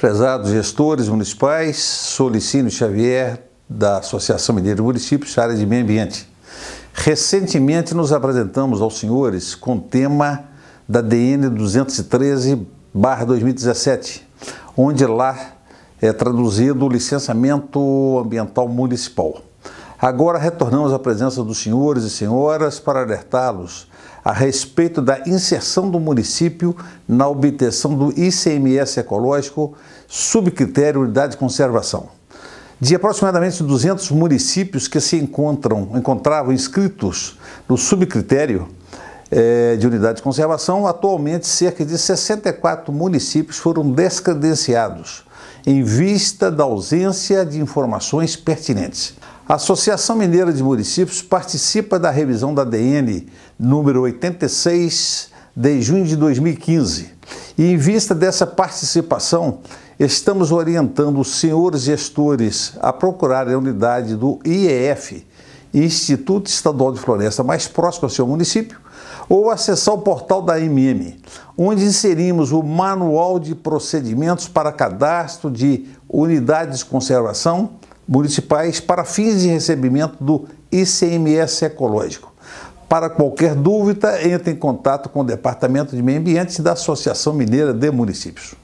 Prezados gestores municipais, sou Licínio Xavier, da Associação Mineira de Municípios, área de meio ambiente. Recentemente nos apresentamos aos senhores com o tema da DN 213/2017, onde lá é traduzido o licenciamento ambiental municipal. Agora retornamos à presença dos senhores e senhoras para alertá-los a respeito da inserção do município na obtenção do ICMS ecológico, subcritério unidade de conservação. De aproximadamente 200 municípios que se encontram, encontravam inscritos no subcritério é, de unidade de conservação, atualmente cerca de 64 municípios foram descredenciados em vista da ausência de informações pertinentes. A Associação Mineira de Municípios participa da revisão da DN número 86 de junho de 2015. E em vista dessa participação, estamos orientando os senhores gestores a procurar a unidade do IEF, Instituto Estadual de Floresta, mais próximo ao seu município, ou acessar o portal da MM, onde inserimos o Manual de Procedimentos para Cadastro de Unidades de Conservação municipais para fins de recebimento do ICMS ecológico. Para qualquer dúvida, entre em contato com o Departamento de Meio Ambiente da Associação Mineira de Municípios.